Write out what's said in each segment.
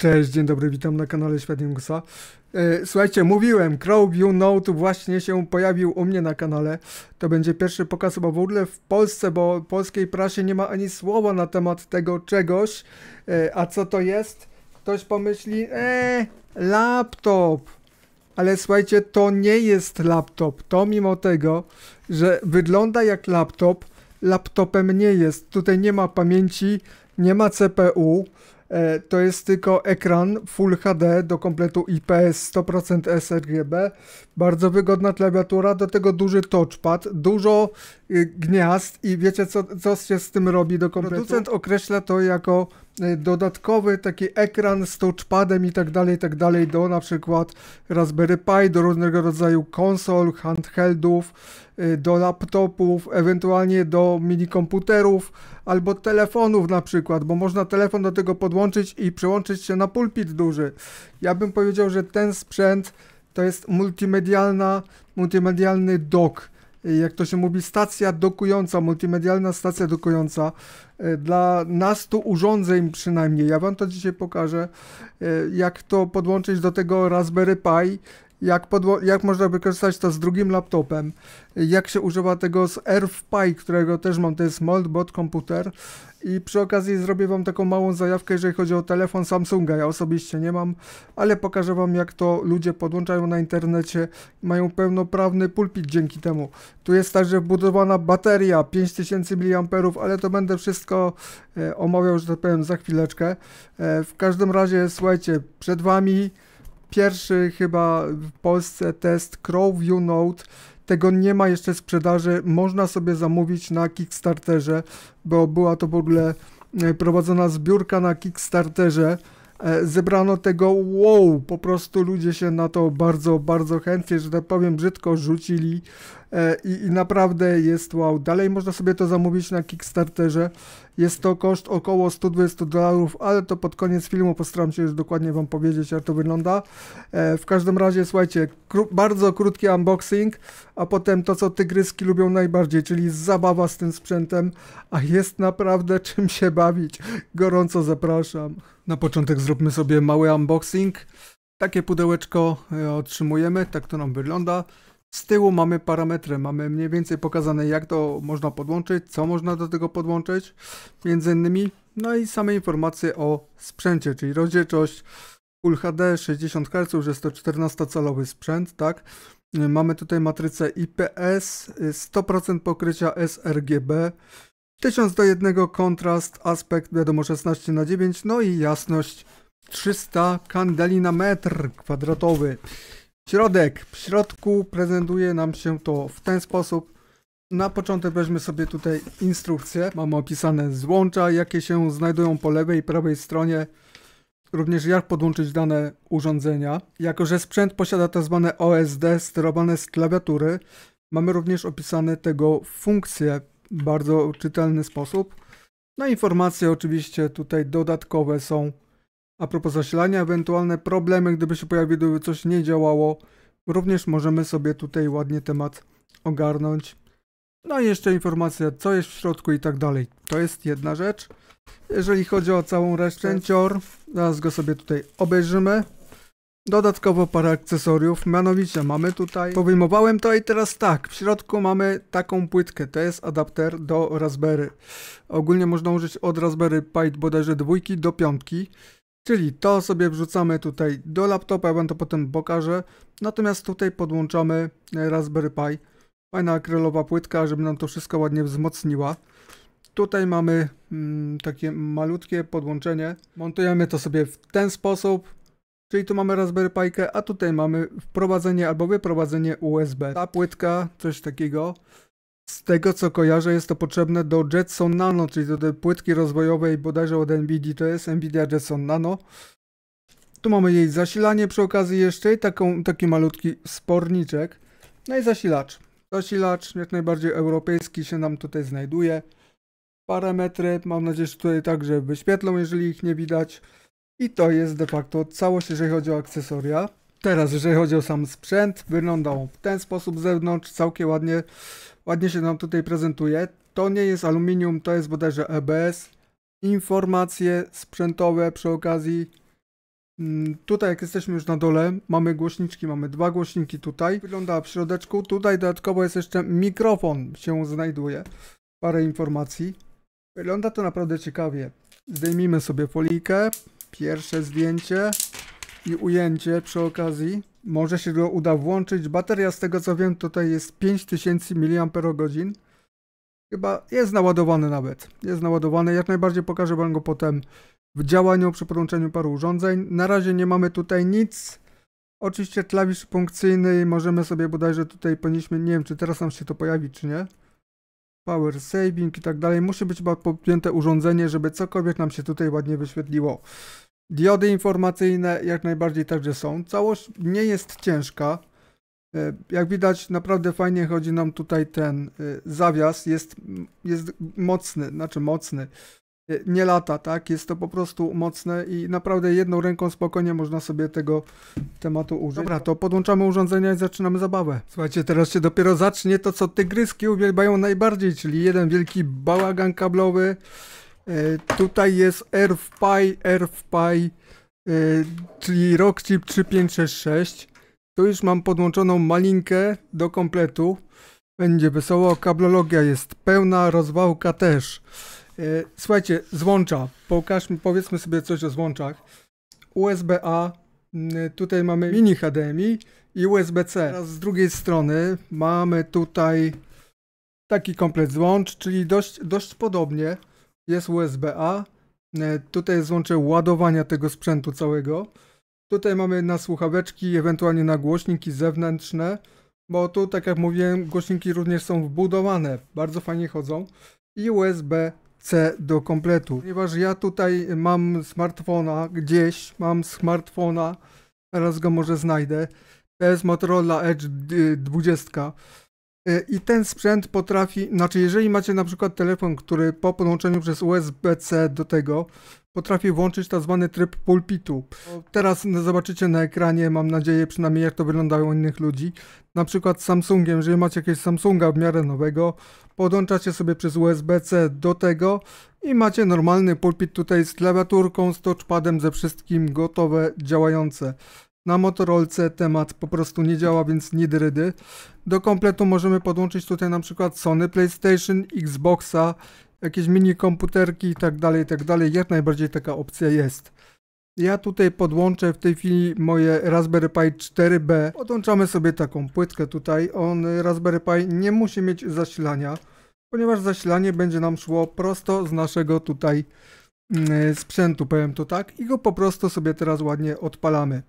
Cześć, dzień dobry, witam na kanale Świat Jungusa. E, słuchajcie, mówiłem, Crow You Know właśnie się pojawił u mnie na kanale. To będzie pierwszy pokaz bo w ogóle w Polsce, bo w polskiej prasie nie ma ani słowa na temat tego czegoś. E, a co to jest? Ktoś pomyśli, eee, laptop. Ale słuchajcie, to nie jest laptop. To mimo tego, że wygląda jak laptop, laptopem nie jest. Tutaj nie ma pamięci, nie ma CPU. E, to jest tylko ekran Full HD do kompletu IPS 100% sRGB, bardzo wygodna klawiatura, do tego duży touchpad, dużo y, gniazd i wiecie co, co się z tym robi do kompletu? Producent określa to jako Y, dodatkowy taki ekran z touchpadem i tak dalej, i tak dalej do na przykład Raspberry Pi, do różnego rodzaju konsol, handheldów, y, do laptopów, ewentualnie do minikomputerów albo telefonów na przykład, bo można telefon do tego podłączyć i przełączyć się na pulpit duży. Ja bym powiedział, że ten sprzęt to jest multimedialna, multimedialny dock jak to się mówi, stacja dokująca, multimedialna stacja dokująca e, dla nastu urządzeń przynajmniej. Ja wam to dzisiaj pokażę, e, jak to podłączyć do tego Raspberry Pi jak, jak można wykorzystać to z drugim laptopem, jak się używa tego z AirPi, którego też mam, to jest Moldbot komputer i przy okazji zrobię wam taką małą zajawkę, jeżeli chodzi o telefon Samsunga, ja osobiście nie mam, ale pokażę wam jak to ludzie podłączają na internecie, mają pełnoprawny pulpit dzięki temu. Tu jest także wbudowana bateria 5000 mAh, ale to będę wszystko e, omawiał, że tak powiem, za chwileczkę. E, w każdym razie, słuchajcie, przed wami pierwszy chyba w Polsce test CrowView Note. Tego nie ma jeszcze sprzedaży, można sobie zamówić na Kickstarterze, bo była to w ogóle e, prowadzona zbiórka na Kickstarterze. E, zebrano tego wow, po prostu ludzie się na to bardzo, bardzo chętnie, że tak powiem, brzydko rzucili. E, i, i naprawdę jest wow. Dalej można sobie to zamówić na Kickstarterze. Jest to koszt około 120 dolarów, ale to pod koniec filmu postaram się już dokładnie Wam powiedzieć, jak to wygląda. E, w każdym razie, słuchajcie, kró bardzo krótki unboxing, a potem to, co tygryski lubią najbardziej, czyli zabawa z tym sprzętem, a jest naprawdę czym się bawić. Gorąco zapraszam. Na początek zróbmy sobie mały unboxing. Takie pudełeczko e, otrzymujemy, tak to nam wygląda. Z tyłu mamy parametry, mamy mniej więcej pokazane jak to można podłączyć, co można do tego podłączyć, między innymi, no i same informacje o sprzęcie, czyli rozdzielczość Full HD 60 Hz, jest to 14-calowy sprzęt, tak? Mamy tutaj matrycę IPS, 100% pokrycia sRGB, 1000 do 1 kontrast, aspekt wiadomo 16 na 9 no i jasność 300 kandeli na metr kwadratowy. Środek. W środku prezentuje nam się to w ten sposób. Na początek weźmy sobie tutaj instrukcję. Mamy opisane złącza, jakie się znajdują po lewej i prawej stronie. Również jak podłączyć dane urządzenia. Jako, że sprzęt posiada tzw. Tak OSD sterowane z klawiatury, mamy również opisane tego funkcje w bardzo czytelny sposób. No informacje oczywiście tutaj dodatkowe są a propos zasilania, ewentualne problemy, gdyby się pojawiły, gdyby coś nie działało, również możemy sobie tutaj ładnie temat ogarnąć. No i jeszcze informacja, co jest w środku i tak dalej. To jest jedna rzecz. Jeżeli chodzi o całą resztę, cior, zaraz go sobie tutaj obejrzymy. Dodatkowo parę akcesoriów, mianowicie mamy tutaj, powyjmowałem to i teraz tak, w środku mamy taką płytkę, to jest adapter do Raspberry. Ogólnie można użyć od Raspberry Pi bodajże dwójki do piątki. Czyli to sobie wrzucamy tutaj do laptopa, ja wam to potem pokażę. Natomiast tutaj podłączamy e, Raspberry Pi. Fajna akrylowa płytka, żeby nam to wszystko ładnie wzmocniła. Tutaj mamy mm, takie malutkie podłączenie. Montujemy to sobie w ten sposób. Czyli tu mamy Raspberry Pi, a tutaj mamy wprowadzenie albo wyprowadzenie USB. Ta płytka, coś takiego. Z tego co kojarzę, jest to potrzebne do Jetson Nano, czyli do tej płytki rozwojowej bodajże od NVIDIA, to jest NVIDIA Jetson Nano. Tu mamy jej zasilanie przy okazji jeszcze i taką, taki malutki sporniczek. No i zasilacz. Zasilacz jak najbardziej europejski się nam tutaj znajduje. Parametry, mam nadzieję, że tutaj także wyświetlą, jeżeli ich nie widać. I to jest de facto całość, jeżeli chodzi o akcesoria. Teraz, jeżeli chodzi o sam sprzęt, wygląda on w ten sposób z zewnątrz, całkiem ładnie, ładnie się nam tutaj prezentuje. To nie jest aluminium, to jest bodajże EBS. Informacje sprzętowe przy okazji. Mm, tutaj jak jesteśmy już na dole, mamy głośniczki, mamy dwa głośniki tutaj. Wygląda w środeczku, tutaj dodatkowo jest jeszcze mikrofon się znajduje. Parę informacji. Wygląda to naprawdę ciekawie. Zdejmijmy sobie folijkę. Pierwsze zdjęcie i ujęcie przy okazji. Może się go uda włączyć. Bateria z tego co wiem tutaj jest 5000 mAh. Chyba jest naładowany nawet. Jest naładowany. Jak najbardziej pokażę wam go potem w działaniu przy podłączeniu paru urządzeń. Na razie nie mamy tutaj nic. Oczywiście klawisz funkcyjny i możemy sobie bodajże tutaj powinniśmy, nie wiem czy teraz nam się to pojawi czy nie. Power saving i tak dalej. Musi być podpięte urządzenie, żeby cokolwiek nam się tutaj ładnie wyświetliło. Diody informacyjne jak najbardziej także są. Całość nie jest ciężka. E, jak widać, naprawdę fajnie chodzi nam tutaj ten e, zawias. Jest, jest mocny, znaczy mocny. E, nie lata, tak? Jest to po prostu mocne i naprawdę jedną ręką spokojnie można sobie tego tematu użyć. Dobra, to podłączamy urządzenia i zaczynamy zabawę. Słuchajcie, teraz się dopiero zacznie to, co tygryski uwielbiają najbardziej, czyli jeden wielki bałagan kablowy. E, tutaj jest RFPI, RFPI, e, czyli Rockchip 3566. Tu już mam podłączoną malinkę do kompletu. Będzie wesoło, kablologia jest pełna, rozwałka też. E, słuchajcie, złącza. Pokażmy, powiedzmy sobie coś o złączach. USB-A, tutaj mamy mini HDMI i USB-C. z drugiej strony mamy tutaj taki komplet złącz, czyli dość, dość podobnie jest USB-A. E, tutaj jest złącze ładowania tego sprzętu całego. Tutaj mamy na słuchaweczki, ewentualnie na głośniki zewnętrzne, bo tu, tak jak mówiłem, głośniki również są wbudowane, bardzo fajnie chodzą. I USB-C do kompletu. Ponieważ ja tutaj mam smartfona, gdzieś mam smartfona, teraz go może znajdę. To jest Motorola Edge 20. Y, Y, I ten sprzęt potrafi, znaczy jeżeli macie na przykład telefon, który po podłączeniu przez USB-C do tego potrafi włączyć tak zwany tryb pulpitu. Teraz zobaczycie na ekranie, mam nadzieję przynajmniej jak to wygląda u innych ludzi. Na przykład z Samsungiem, jeżeli macie jakieś Samsunga w miarę nowego, podłączacie sobie przez USB-C do tego i macie normalny pulpit tutaj z klawiaturką, z touchpadem, ze wszystkim gotowe, działające. Na Motorolce temat po prostu nie działa, więc nie dyrydy. Do kompletu możemy podłączyć tutaj na przykład Sony PlayStation, Xboxa, jakieś mini komputerki i tak dalej, tak dalej. Jak najbardziej taka opcja jest. Ja tutaj podłączę w tej chwili moje Raspberry Pi 4B. Podłączamy sobie taką płytkę tutaj. On Raspberry Pi nie musi mieć zasilania, ponieważ zasilanie będzie nam szło prosto z naszego tutaj mm, sprzętu, powiem to tak, i go po prostu sobie teraz ładnie odpalamy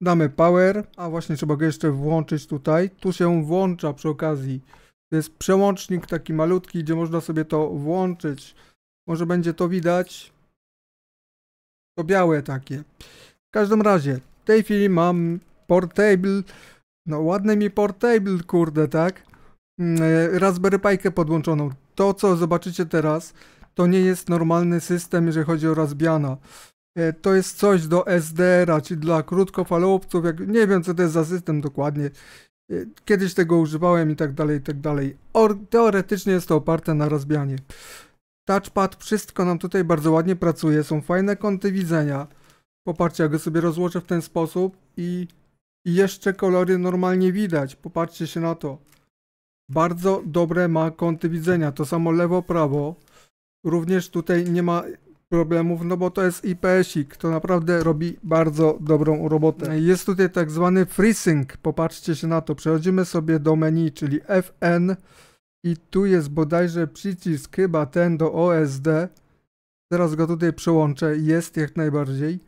damy power, a właśnie trzeba go jeszcze włączyć tutaj. Tu się włącza przy okazji. To jest przełącznik taki malutki, gdzie można sobie to włączyć. Może będzie to widać. To białe takie. W każdym razie, w tej chwili mam portable. No ładny mi portable, kurde, tak? Mm, e, Raspberry Pi'kę podłączoną. To, co zobaczycie teraz, to nie jest normalny system, jeżeli chodzi o razbiana. E, to jest coś do SDR-a, czyli dla krótkofalowców, jak, nie wiem co to jest za system dokładnie, e, kiedyś tego używałem i tak dalej, i tak dalej. Or, teoretycznie jest to oparte na rozbianie. Touchpad, wszystko nam tutaj bardzo ładnie pracuje, są fajne kąty widzenia. Popatrzcie, jak go sobie rozłożę w ten sposób i, i jeszcze kolory normalnie widać, popatrzcie się na to. Bardzo dobre ma kąty widzenia, to samo lewo, prawo. Również tutaj nie ma problemów, no bo to jest IPS-ik, to naprawdę robi bardzo dobrą robotę. Tak. Jest tutaj tak zwany FreeSync, popatrzcie się na to. Przechodzimy sobie do menu, czyli FN i tu jest bodajże przycisk chyba ten do OSD. Teraz go tutaj przełączę, jest jak najbardziej.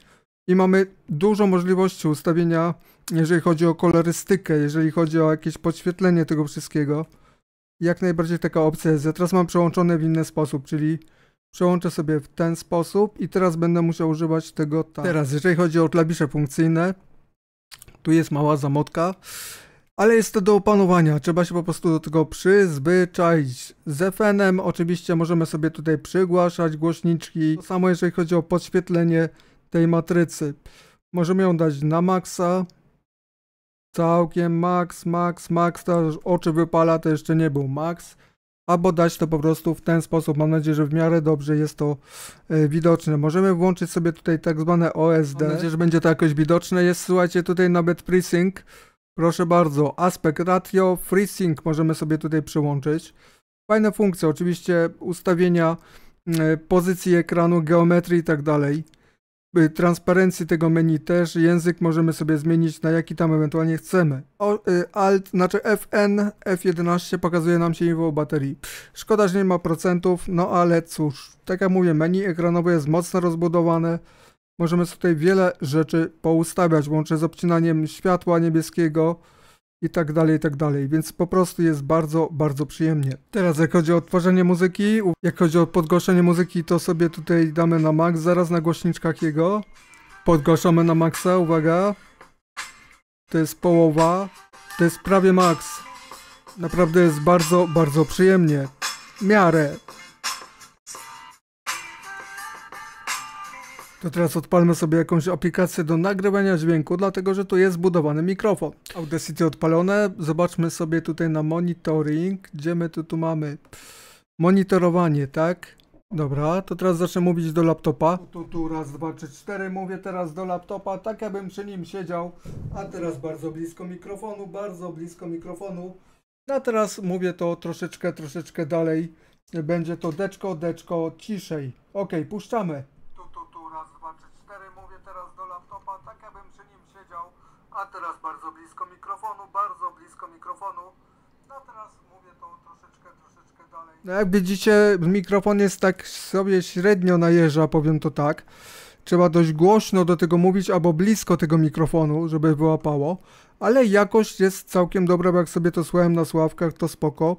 I mamy dużo możliwości ustawienia, jeżeli chodzi o kolorystykę, jeżeli chodzi o jakieś podświetlenie tego wszystkiego. Jak najbardziej taka opcja jest. Ja teraz mam przełączone w inny sposób, czyli Przełączę sobie w ten sposób i teraz będę musiał używać tego tak. Teraz, jeżeli chodzi o klawisze funkcyjne, tu jest mała zamotka, ale jest to do opanowania. Trzeba się po prostu do tego przyzwyczaić. Z fn oczywiście możemy sobie tutaj przygłaszać głośniczki. To samo jeżeli chodzi o podświetlenie tej matrycy. Możemy ją dać na maksa. Całkiem max, max, max. Teraz oczy wypala, to jeszcze nie był max albo dać to po prostu w ten sposób. Mam nadzieję, że w miarę dobrze jest to y, widoczne. Możemy włączyć sobie tutaj tak zwane OSD. Mam nadzieję, że będzie to jakoś widoczne. Jest, słuchajcie, tutaj nawet FreeSync. Proszę bardzo, aspekt ratio, FreeSync możemy sobie tutaj przyłączyć. Fajne funkcje, oczywiście ustawienia y, pozycji ekranu, geometrii i tak dalej. Y, transparencji tego menu też język możemy sobie zmienić na jaki tam ewentualnie chcemy. O, y, alt, znaczy FN F11 pokazuje nam się i baterii. Szkoda, że nie ma procentów, no ale cóż. Tak jak mówię, menu ekranowe jest mocno rozbudowane. Możemy tutaj wiele rzeczy poustawiać, łącznie z obcinaniem światła niebieskiego, i tak dalej, i tak dalej, więc po prostu jest bardzo, bardzo przyjemnie. Teraz jak chodzi o odtwarzanie muzyki, jak chodzi o podgłoszenie muzyki, to sobie tutaj damy na max, zaraz na głośniczkach jego. podgłoszamy na maksa, uwaga. To jest połowa, to jest prawie max. Naprawdę jest bardzo, bardzo przyjemnie. Miarę. To teraz odpalmy sobie jakąś aplikację do nagrywania dźwięku, dlatego że tu jest zbudowany mikrofon. Audacity odpalone, zobaczmy sobie tutaj na monitoring, gdzie my tu, tu mamy monitorowanie, tak? Dobra, to teraz zacznę mówić do laptopa. No tu, tu, raz, dwa, trzy, cztery, mówię teraz do laptopa, tak jakbym przy nim siedział. A teraz bardzo blisko mikrofonu, bardzo blisko mikrofonu. No a teraz mówię to troszeczkę, troszeczkę dalej. Będzie to deczko, deczko, ciszej. Ok, puszczamy. No jak widzicie, mikrofon jest tak sobie średnio jeża, powiem to tak. Trzeba dość głośno do tego mówić, albo blisko tego mikrofonu, żeby wyłapało. Ale jakość jest całkiem dobra, bo jak sobie to słuchałem na sławkach, to spoko.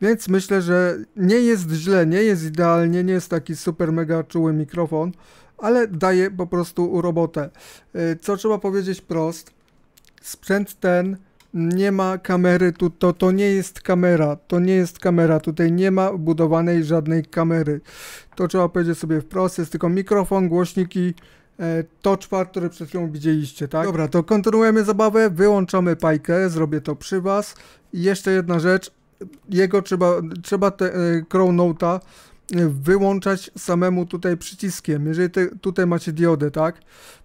Więc myślę, że nie jest źle, nie jest idealnie, nie jest taki super mega czuły mikrofon, ale daje po prostu robotę. Y, co trzeba powiedzieć prost, sprzęt ten nie ma kamery, tu, to, to nie jest kamera, to nie jest kamera, tutaj nie ma budowanej żadnej kamery. To trzeba powiedzieć sobie wprost, jest tylko mikrofon, głośniki, e, touchpad, który przed chwilą widzieliście, tak? Dobra, to kontynuujemy zabawę, wyłączamy pajkę, zrobię to przy was. I jeszcze jedna rzecz, jego trzeba, trzeba te e, Crownota wyłączać samemu tutaj przyciskiem, jeżeli te, tutaj macie diodę, tak?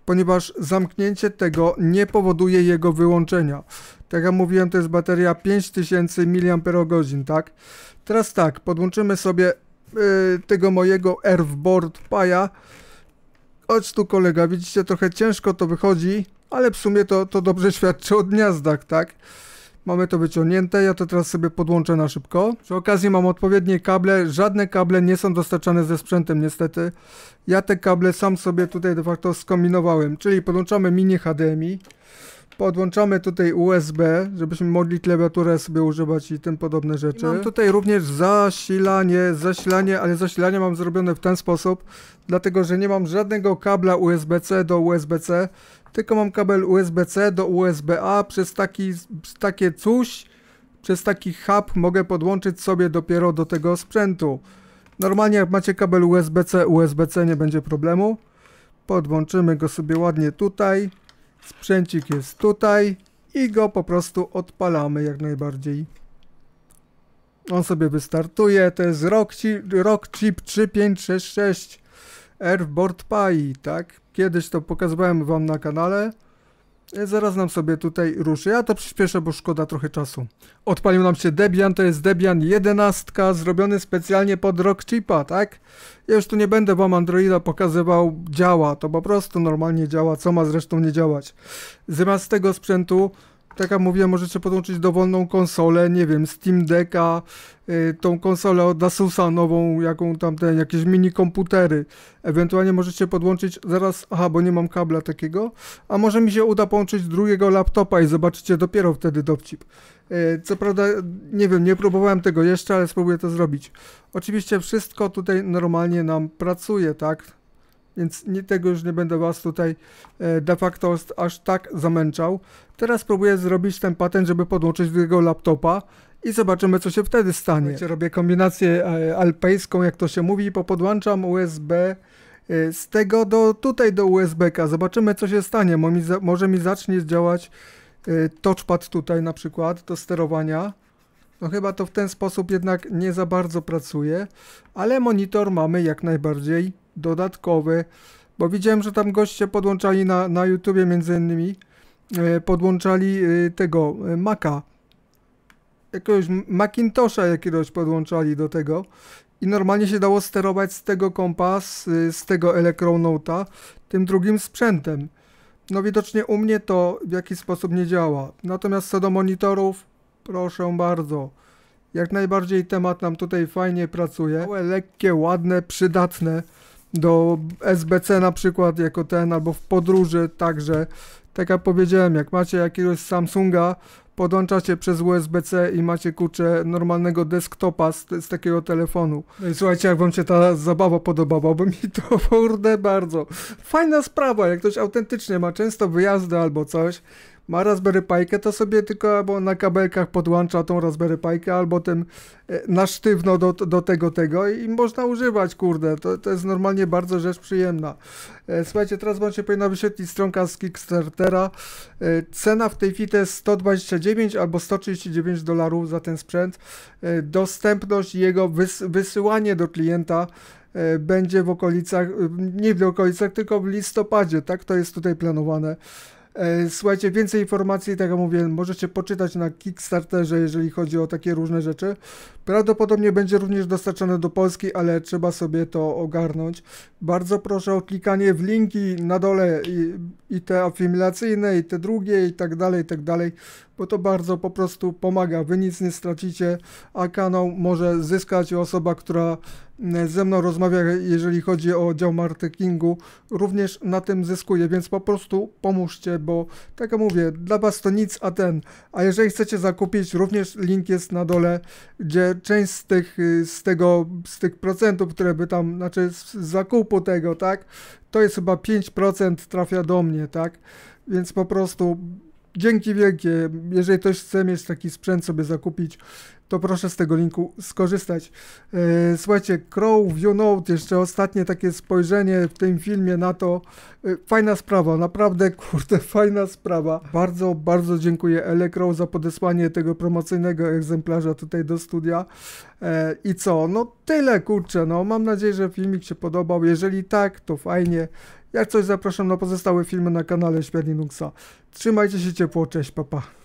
Ponieważ zamknięcie tego nie powoduje jego wyłączenia. Tak jak mówiłem, to jest bateria 5000 mAh, tak? Teraz tak, podłączymy sobie y, tego mojego Earthboard Paja. Chodź tu kolega, widzicie, trochę ciężko to wychodzi, ale w sumie to, to dobrze świadczy o gniazdach, tak? Mamy to wyciągnięte, ja to teraz sobie podłączę na szybko. Przy okazji mam odpowiednie kable, żadne kable nie są dostarczane ze sprzętem niestety. Ja te kable sam sobie tutaj de facto skombinowałem, czyli podłączamy mini HDMI podłączamy tutaj USB, żebyśmy mogli klawiaturę sobie używać i tym podobne rzeczy. I mam tutaj również zasilanie, zasilanie, ale zasilanie mam zrobione w ten sposób, dlatego że nie mam żadnego kabla USB-C do USB-C, tylko mam kabel USB-C do USB-A przez taki, takie coś, przez taki hub mogę podłączyć sobie dopiero do tego sprzętu. Normalnie jak macie kabel USB-C, USB-C nie będzie problemu. Podłączymy go sobie ładnie tutaj. Sprzęcik jest tutaj i go po prostu odpalamy jak najbardziej. On sobie wystartuje, to jest Rock, 3566 Airboard Pi, tak? Kiedyś to pokazywałem wam na kanale. Zaraz nam sobie tutaj ruszy. Ja to przyspieszę, bo szkoda trochę czasu. Odpalił nam się Debian, to jest Debian 11, zrobiony specjalnie pod Rockchipa, tak? Ja już tu nie będę wam Androida pokazywał, działa, to po prostu normalnie działa, co ma zresztą nie działać. Zamiast tego sprzętu tak jak mówiłem, możecie podłączyć dowolną konsolę, nie wiem, Steam Decka, y, tą konsolę od Asusa nową, jaką tam ten, jakieś mini komputery. Ewentualnie możecie podłączyć zaraz, aha, bo nie mam kabla takiego, a może mi się uda połączyć drugiego laptopa i zobaczycie dopiero wtedy dowcip. Y, co prawda, nie wiem, nie próbowałem tego jeszcze, ale spróbuję to zrobić. Oczywiście wszystko tutaj normalnie nam pracuje, tak? więc nie, tego już nie będę Was tutaj e, de facto aż tak zamęczał. Teraz spróbuję zrobić ten patent, żeby podłączyć do jego laptopa i zobaczymy, co się wtedy stanie. Wiecie, robię kombinację e, alpejską, jak to się mówi, bo podłączam USB e, z tego do tutaj do USB-ka. Zobaczymy, co się stanie. Może mi zacznie działać touchpad tutaj na przykład do sterowania. No chyba to w ten sposób jednak nie za bardzo pracuje, ale monitor mamy jak najbardziej dodatkowy, bo widziałem, że tam goście podłączali na, na YouTubie między innymi, e, podłączali e, tego e, Maca, jakiegoś Macintosha jakiegoś podłączali do tego i normalnie się dało sterować z tego kompas, z, tego Elecronauta, tym drugim sprzętem. No widocznie u mnie to w jakiś sposób nie działa. Natomiast co do monitorów, proszę bardzo. Jak najbardziej temat nam tutaj fajnie pracuje. Lekkie, ładne, przydatne do SBC na przykład jako ten, albo w podróży także. Tak jak powiedziałem, jak macie jakiegoś Samsunga, podłączacie przez USB-C i macie kurczę normalnego desktopa z, z, takiego telefonu. No i słuchajcie, jak wam się ta zabawa podobała, bo mi to kurde bardzo. Fajna sprawa, jak ktoś autentycznie ma często wyjazdy albo coś ma Raspberry Pi'kę, to sobie tylko albo na kabelkach podłącza tą Raspberry Pi'kę, albo tym e, na sztywno do, do tego, tego i można używać, kurde, to, to jest normalnie bardzo rzecz przyjemna. E, słuchajcie, teraz wam się powinna wyświetlić stronka z Kickstartera. E, cena w tej chwili to jest 129 albo 139 dolarów za ten sprzęt. Dostępność jego wys wysyłanie do klienta będzie w okolicach, nie w okolicach, tylko w listopadzie, tak to jest tutaj planowane. E, słuchajcie, więcej informacji, tak jak mówię, możecie poczytać na Kickstarterze, jeżeli chodzi o takie różne rzeczy. Prawdopodobnie będzie również dostarczone do Polski, ale trzeba sobie to ogarnąć. Bardzo proszę o klikanie w linki na dole i, i te afiliacyjne, i te drugie, i tak dalej, i tak dalej, bo to bardzo po prostu pomaga. Wy nic nie stracicie, a kanał może zyskać osoba, która ze mną rozmawia, jeżeli chodzi o dział marketingu, również na tym zyskuje, więc po prostu pomóżcie, bo tak jak mówię, dla was to nic, a ten. A jeżeli chcecie zakupić, również link jest na dole, gdzie część z tych, z tego, z tych procentów, które by tam, znaczy z zakupu tego, tak, to jest chyba 5% trafia do mnie, tak, więc po prostu Dzięki wielkie. Jeżeli ktoś chce mieć taki sprzęt sobie zakupić, to proszę z tego linku skorzystać. E, słuchajcie, Crow View Note, jeszcze ostatnie takie spojrzenie w tym filmie na to. E, fajna sprawa, naprawdę, kurde, fajna sprawa. Bardzo, bardzo dziękuję Ele Crow za podesłanie tego promocyjnego egzemplarza tutaj do studia. E, I co? No tyle, kurczę, no mam nadzieję, że filmik się podobał. Jeżeli tak, to fajnie. Jak coś zapraszam na pozostałe filmy na kanale Świat Linuxa. Trzymajcie się ciepło, cześć, papa. Pa.